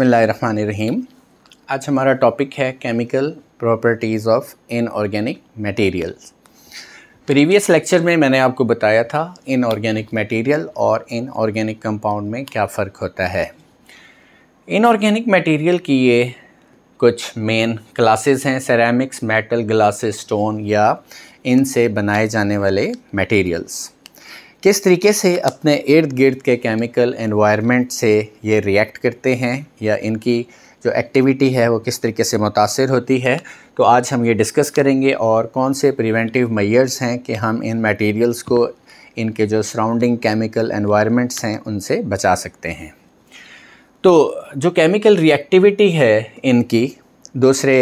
बसमीम आज हमारा टॉपिक है chemical properties of inorganic materials previous lecture में मैंने आपको बताया था इनऑर्गेनिक मटेरियल और इनऑर्गेनिक कंपाउंड में क्या फ़र्क होता है इनऑर्गेनिक मटेरियल की ये कुछ मेन क्लासेस हैं सेरामिक्स मेटल ग्लासेस स्टोन या इनसे बनाए जाने वाले मटेरियल्स किस तरीके से अपने इर्द गिर्द के केमिकल एनवायरनमेंट से ये रिएक्ट करते हैं या इनकी जो एक्टिविटी है वो किस तरीके से मुतासर होती है तो आज हम ये डिस्कस करेंगे और कौन से प्रिवेंटिव मैयर्स हैं कि हम इन मटेरियल्स को इनके जो सराउंडिंग केमिकल एनवायरनमेंट्स हैं उनसे बचा सकते हैं तो जो केमिकल रिएक्टिविटी है इनकी दूसरे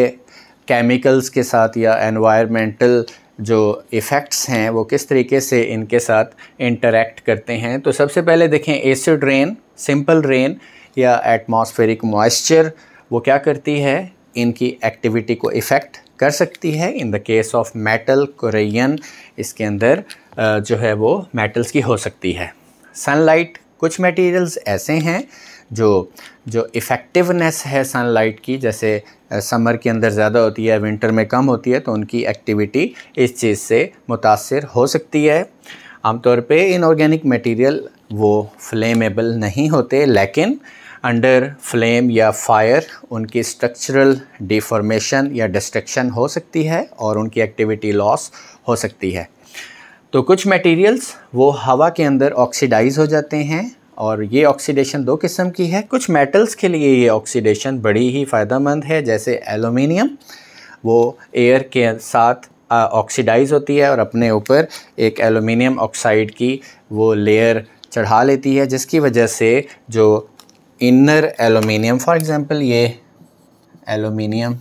केमिकल्स के साथ या एनवायरमेंटल जो इफ़ेक्ट्स हैं वो किस तरीके से इनके साथ इंटरेक्ट करते हैं तो सबसे पहले देखें एसिड रेन सिंपल रेन या एटमॉस्फेरिक मॉइस्चर वो क्या करती है इनकी एक्टिविटी को इफ़ेक्ट कर सकती है in the case of metal corrosion इसके अंदर जो है वो मेटल्स की हो सकती है सनलाइट कुछ मटेरियल्स ऐसे हैं जो जो इफ़ेक्टिवनेस है सनलाइट की जैसे समर के अंदर ज़्यादा होती है विंटर में कम होती है तो उनकी एक्टिविटी इस चीज़ से मुतासर हो सकती है आमतौर पर इनऑर्गेनिक मटीरियल वो फ्लेमेबल नहीं होते लेकिन अंडर फ्लेम या फायर उनकी स्ट्रक्चरल डिफॉर्मेशन या डिस्ट्रक्शन हो सकती है और उनकी एक्टिविटी लॉस हो सकती है तो कुछ मटेरियल्स वो हवा के अंदर ऑक्सीडाइज हो जाते हैं और ये ऑक्सीडेशन दो किस्म की है कुछ मेटल्स के लिए ये ऑक्सीडेशन बड़ी ही फ़ायदेमंद है जैसे एलुमिनियम वो एयर के साथ ऑक्सीडाइज होती है और अपने ऊपर एक एलुमिनियम ऑक्साइड की वो लेयर चढ़ा लेती है जिसकी वजह से जो इनर एलुमिनियम फॉर एग्ज़ाम्पल ये एलुमिनियम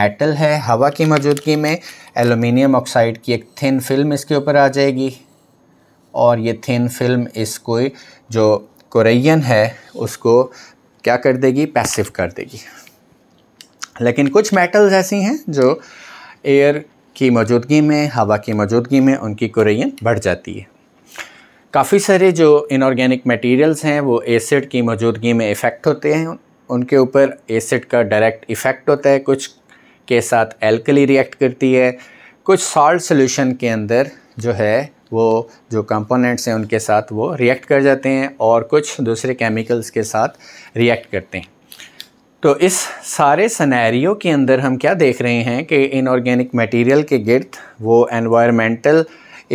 मेटल है हवा की मौजूदगी में एलुमिनियम ऑक्साइड की एक थिन फिल्म इसके ऊपर आ जाएगी और ये थिन फिल्म इसको जो कोरियन है उसको क्या कर देगी पैसिव कर देगी लेकिन कुछ मेटल्स ऐसी हैं जो एयर की मौजूदगी में हवा की मौजूदगी में उनकी कोरियन बढ़ जाती है काफ़ी सारे जो इनऑर्गेनिक मटेरियल्स हैं वो एसिड की मौजूदगी में इफ़ेक्ट होते हैं उनके ऊपर एसिड का डायरेक्ट इफ़ेक्ट होता है कुछ के साथ एल्कली रिएक्ट करती है कुछ सॉल्ट सॉल्यूशन के अंदर जो है वो जो कंपोनेंट्स हैं उनके साथ वो रिएक्ट कर जाते हैं और कुछ दूसरे केमिकल्स के साथ रिएक्ट करते हैं तो इस सारे सनैरियो के अंदर हम क्या देख रहे हैं कि इनऑर्गेनिक मटेरियल के गिर्द वो एनवायरमेंटल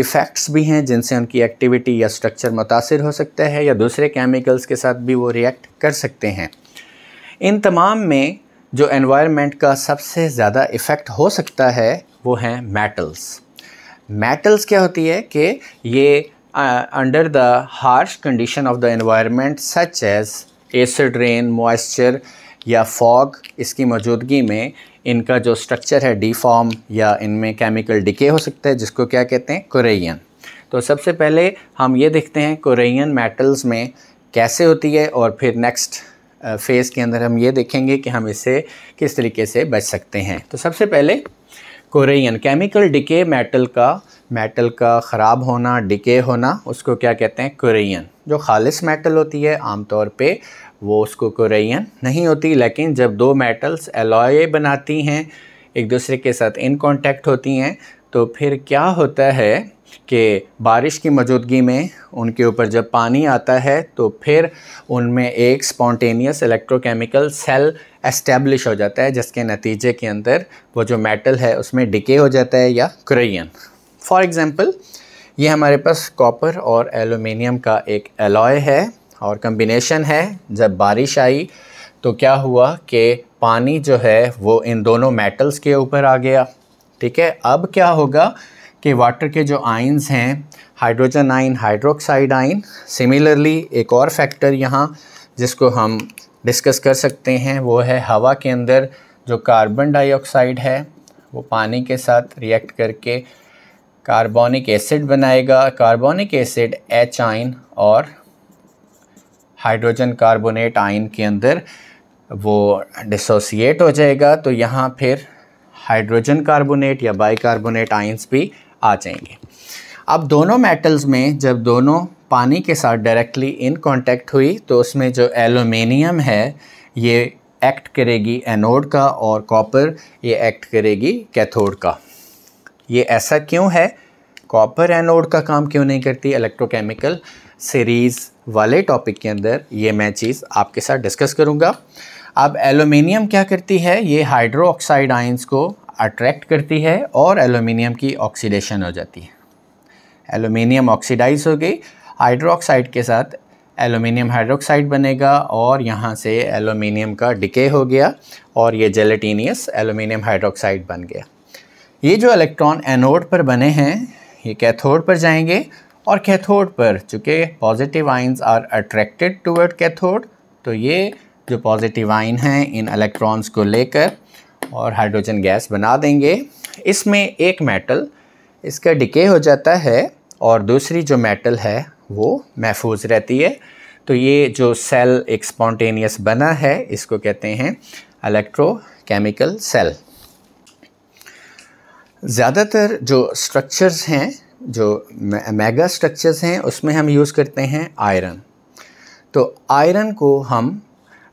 इफ़ेक्ट्स भी हैं जिनसे उनकी एक्टिविटी या स्ट्रक्चर मुतासर हो सकता है या दूसरे केमिकल्स के साथ भी वो रिएक्ट कर सकते हैं इन तमाम में जो एनवायरमेंट का सबसे ज़्यादा इफ़ेक्ट हो सकता है वो हैं मेटल्स मेटल्स क्या होती है कि ये under the harsh condition of the environment such as acid rain moisture या फॉग इसकी मौजूदगी में इनका जो स्ट्रक्चर है डीफॉर्म या इनमें केमिकल डिके हो सकता है जिसको क्या कहते हैं कोरेयन तो सबसे पहले हम ये देखते हैं कोरेयन मेटल्स में कैसे होती है और फिर नेक्स्ट फेज़ के अंदर हम ये देखेंगे कि हम इसे किस तरीके से बच सकते हैं तो सबसे पहले कोरेयन केमिकल डिके मेटल का मेटल का ख़राब होना डिके होना उसको क्या कहते हैं कोरेयन जो खालिस मेटल होती है आमतौर पे वो उसको कोरेयन नहीं होती लेकिन जब दो मेटल्स एलॉय बनाती हैं एक दूसरे के साथ इन कांटेक्ट होती हैं तो फिर क्या होता है कि बारिश की मौजूदगी में उनके ऊपर जब पानी आता है तो फिर उनमें एक स्पॉन्टेनियस इलेक्ट्रोकेमिकल सेल एस्टेब्लिश हो जाता है जिसके नतीजे के अंदर वो जो मेटल है उसमें डिके हो जाता है या क्रेयन फॉर एग्ज़ाम्पल ये हमारे पास कॉपर और एलुमिनियम का एक एलॉय है और कम्बिनेशन है जब बारिश आई तो क्या हुआ कि पानी जो है वो इन दोनों मेटल्स के ऊपर आ गया ठीक है अब क्या होगा कि वाटर के जो आइन्स हैं हाइड्रोजन आइन हाइड्रोक्साइड आइन सिमिलरली एक और फैक्टर यहाँ जिसको हम डिस्कस कर सकते हैं वो है हवा के अंदर जो कार्बन डाइऑक्साइड है वो पानी के साथ रिएक्ट करके कार्बोनिक एसिड बनाएगा कार्बोनिक एसिड एच आइन और हाइड्रोजन कार्बोनेट आइन के अंदर वो डिसोसिएट हो जाएगा तो यहाँ फिर हाइड्रोजन कार्बोनेट या बाइकार्बोनेट आइंस भी आ जाएंगे अब दोनों मेटल्स में जब दोनों पानी के साथ डायरेक्टली इन कांटेक्ट हुई तो उसमें जो एल्यूमिनियम है ये एक्ट करेगी एनोड का और कॉपर ये एक्ट करेगी कैथोड का ये ऐसा क्यों है कॉपर एनोड का काम क्यों नहीं करती इलेक्ट्रोकेमिकल सीरीज़ वाले टॉपिक के अंदर ये मैं चीज़ आपके साथ डिस्कस करूँगा अब एलुमिनियम क्या करती है ये हाइड्रो ऑक्साइड आइंस को अट्रैक्ट करती है और एलुमिनियम की ऑक्सीडेशन हो जाती है एलुमिनियम ऑक्सीडाइज हो गई हाइड्रोक्साइड के साथ एलुमिनियम हाइड्रोक्साइड बनेगा और यहाँ से एलुमिनियम का डिके हो गया और ये जेलेटीनियस एलुमिनियम हाइड्रोक्साइड बन गया ये जो इलेक्ट्रॉन एनोड पर बने हैं ये कैथोड पर जाएंगे और कैथोड पर चूँकि positive ions are attracted toward cathode तो ये जो पॉजिटिव आइन हैं इन इलेक्ट्रॉन्स को लेकर और हाइड्रोजन गैस बना देंगे इसमें एक मेटल इसका डिके हो जाता है और दूसरी जो मेटल है वो महफूज रहती है तो ये जो सेल एक स्पॉन्टेनियस बना है इसको कहते हैं इलेक्ट्रोकेमिकल सेल ज़्यादातर जो स्ट्रक्चर्स हैं जो मेगा स्ट्रक्चर्स हैं उसमें हम यूज़ करते हैं आयरन तो आयरन को हम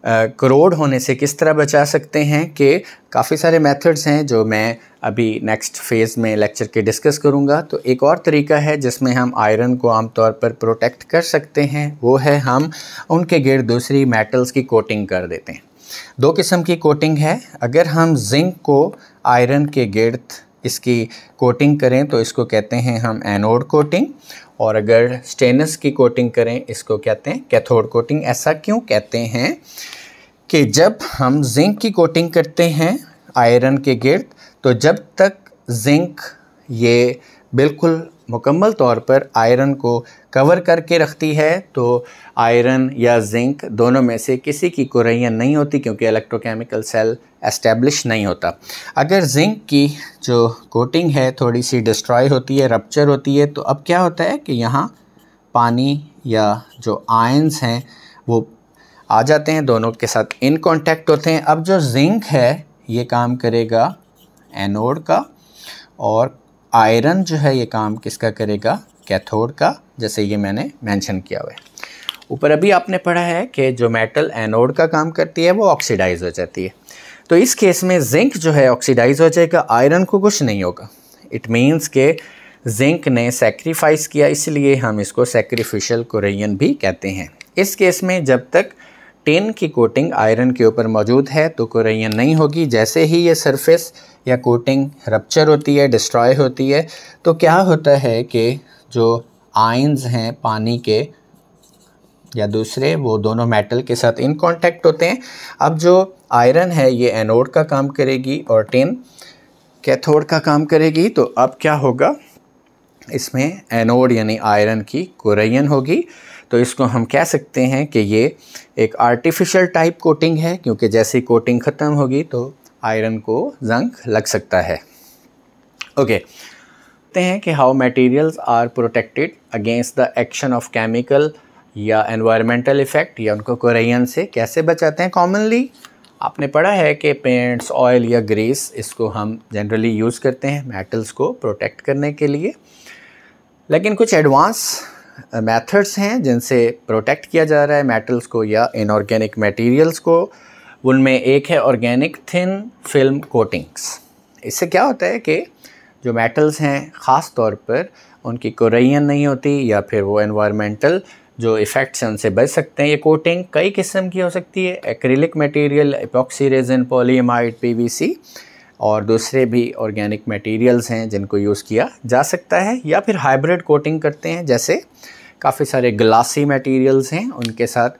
करोड़ होने से किस तरह बचा सकते हैं कि काफ़ी सारे मेथड्स हैं जो मैं अभी नेक्स्ट फेज़ में लेक्चर के डिस्कस करूंगा तो एक और तरीका है जिसमें हम आयरन को आमतौर पर प्रोटेक्ट कर सकते हैं वो है हम उनके गिर दूसरी मेटल्स की कोटिंग कर देते हैं दो किस्म की कोटिंग है अगर हम जिंक को आयरन के गिर्द इसकी कोटिंग करें तो इसको कहते हैं हम एनोड कोटिंग और अगर स्टेनस की कोटिंग करें इसको कहते हैं कैथोड कोटिंग ऐसा क्यों कहते हैं कि जब हम जिंक की कोटिंग करते हैं आयरन के गिर्द तो जब तक जिंक ये बिल्कुल मुकम्मल तौर पर आयरन को कवर करके रखती है तो आयरन या जिंक दोनों में से किसी की कुरैया नहीं होती क्योंकि इलेक्ट्रोकेमिकल सेल एस्टेब्लिश नहीं होता अगर जिंक की जो कोटिंग है थोड़ी सी डिस्ट्रॉय होती है रप्चर होती है तो अब क्या होता है कि यहाँ पानी या जो आयंस हैं वो आ जाते हैं दोनों के साथ इन कॉन्टेक्ट होते हैं अब जो जिंक है ये काम करेगा एनोड का और आयरन जो है ये काम किसका करेगा कैथोड का जैसे ये मैंने मेंशन किया हुआ है ऊपर अभी आपने पढ़ा है कि जो मेटल एनोड का काम करती है वो ऑक्सीडाइज हो जाती है तो इस केस में जिंक जो है ऑक्सीडाइज हो जाएगा आयरन को कुछ नहीं होगा इट मीन्स के जिंक ने सेक्रीफाइस किया इसलिए हम इसको सेक्रीफिशल कुरियन भी कहते हैं इस केस में जब तक टेन की कोटिंग आयरन के ऊपर मौजूद है तो कुरैया नहीं होगी जैसे ही ये सरफेस या कोटिंग रप्चर होती है डिस्ट्रॉय होती है तो क्या होता है कि जो आइंस हैं पानी के या दूसरे वो दोनों मेटल के साथ इन कांटेक्ट होते हैं अब जो आयरन है ये एनोड का काम करेगी और टेन कैथोड का काम करेगी तो अब क्या होगा इसमें एनोड यानी आयरन की कोरैन होगी तो इसको हम कह सकते हैं कि ये एक आर्टिफिशियल टाइप कोटिंग है क्योंकि जैसी कोटिंग ख़त्म होगी तो आयरन को जंग लग सकता है ओके देखते हैं कि how materials are protected against the action of chemical या एनवायरमेंटल इफ़ेक्ट या उनको कोरियन से कैसे बचाते हैं कॉमनली आपने पढ़ा है कि पेंट्स ऑयल या ग्रीस इसको हम जनरली यूज़ करते हैं मेटल्स को प्रोटेक्ट करने के लिए लेकिन कुछ एडवांस मेथड्स हैं जिनसे प्रोटेक्ट किया जा रहा है मेटल्स को या इनऑर्गेनिक मटेरियल्स को उनमें एक है ऑर्गेनिक थिन फिल्म कोटिंग्स इससे क्या होता है कि जो मेटल्स हैं ख़ास तौर पर उनकी कोरियन नहीं होती या फिर वो एनवायरमेंटल जो इफ़ेक्ट्स हैं उनसे बच सकते हैं ये कोटिंग कई किस्म की हो सकती है acrylic material epoxy resin polyamide P और दूसरे भी ऑर्गेनिक मटेरियल्स हैं जिनको यूज़ किया जा सकता है या फिर हाइब्रिड कोटिंग करते हैं जैसे काफ़ी सारे ग्लासी मटेरियल्स हैं उनके साथ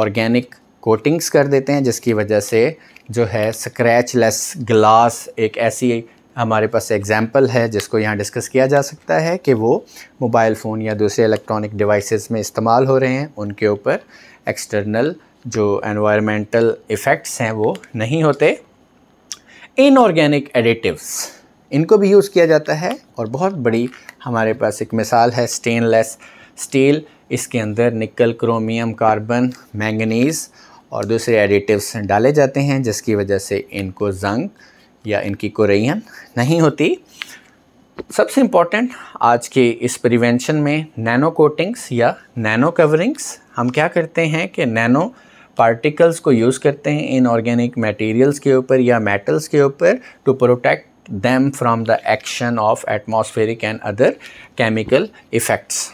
ऑर्गेनिक कोटिंग्स कर देते हैं जिसकी वजह से जो है स्क्रैचलेस ग्लास एक ऐसी हमारे पास एग्जाम्पल है जिसको यहाँ डिस्कस किया जा सकता है कि वो मोबाइल फ़ोन या दूसरे इलेक्ट्रॉनिक डिवाइसेस में इस्तेमाल हो रहे हैं उनके ऊपर एक्सटर्नल जो एनवायरमेंटल इफ़ेक्ट्स हैं वो नहीं होते इनऑर्गेनिक एडिटिव्स इनको भी यूज़ किया जाता है और बहुत बड़ी हमारे पास एक मिसाल है स्टेनलेस स्टील इसके अंदर निकल क्रोमियम कार्बन मैंगनीज़ और दूसरे एडिटिव्स डाले जाते हैं जिसकी वजह से इनको जंग या इनकी कुरैन नहीं होती सबसे इम्पॉर्टेंट आज के इस प्रिवेंशन में नैनो कोटिंग्स या नैनो कवरिंग्स हम क्या करते हैं कि नैनो पार्टिकल्स को यूज़ करते हैं इन ऑर्गेनिक मटेरियल्स के ऊपर या मेटल्स के ऊपर to protect them from the action of atmospheric and other chemical effects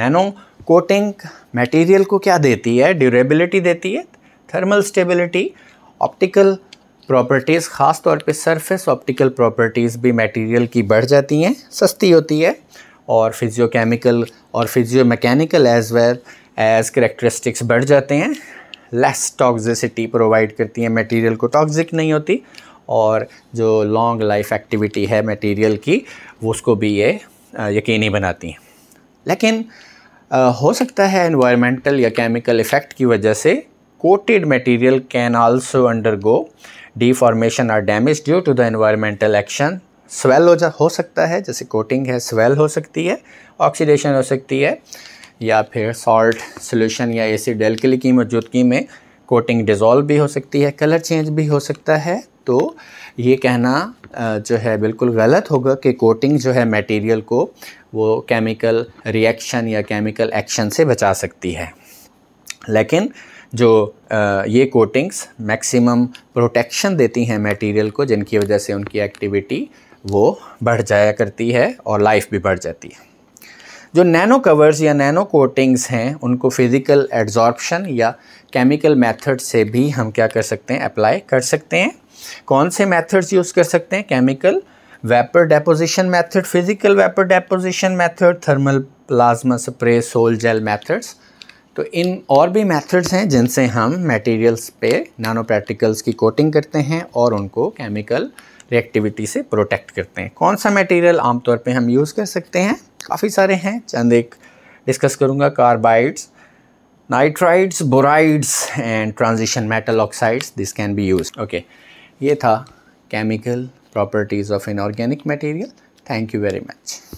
nano coating material को क्या देती है ड्यूरेबिलिटी देती है थर्मल स्टेबिलिटी ऑप्टिकल प्रॉपर्टीज़ ख़ास तौर पे सरफेस ऑप्टिकल प्रॉपर्टीज़ भी मटेरियल की बढ़ जाती हैं सस्ती होती है और फिजियोकेमिकल और physio mechanical as well as characteristics बढ़ जाते हैं लेस टॉक्सिसिटी प्रोवाइड करती हैं मटेरियल को टॉक्सिक नहीं होती और जो लॉन्ग लाइफ एक्टिविटी है मटेरियल की वो उसको भी ये यकीनी बनाती हैं लेकिन आ, हो सकता है इन्वायरमेंटल या केमिकल इफ़ेक्ट की वजह से coated material can also undergo deformation or damage due to the environmental action swell हो जा हो सकता है जैसे कोटिंग है स्वेल हो सकती है ऑक्सीडेशन हो सकती है या फिर सॉल्ट सोल्यूशन या एसिड एल्कली की मौजूदगी में कोटिंग डिज़ोल्व भी हो सकती है कलर चेंज भी हो सकता है तो ये कहना जो है बिल्कुल गलत होगा कि कोटिंग जो है मटेरियल को वो केमिकल रिएक्शन या केमिकल एक्शन से बचा सकती है लेकिन जो ये कोटिंग्स मैक्सिमम प्रोटेक्शन देती हैं मटेरियल को जिनकी वजह से उनकी एक्टिविटी वो बढ़ जाया करती है और लाइफ भी बढ़ जाती है जो नैनो कवर्स या नैनो कोटिंग्स हैं उनको फिज़िकल एड्जॉर्प्शन या केमिकल मेथड से भी हम क्या कर सकते हैं अप्लाई कर सकते हैं कौन से मेथड्स यूज़ कर सकते हैं chemical vapour deposition method physical vapour deposition method thermal plasma spray sol gel methods तो इन और भी मेथड्स हैं जिनसे हम मटेरियल्स पे नैनो पार्टिकल्स की कोटिंग करते हैं और उनको केमिकल रिएक्टिविटी से प्रोटेक्ट करते हैं कौन सा मटेरियल आमतौर पे हम यूज़ कर सकते हैं काफ़ी सारे हैं चंद एक डिस्कस करूँगा carbides nitrides borides and transition metal oxides this can be use okay ये था chemical properties of inorganic material thank you very much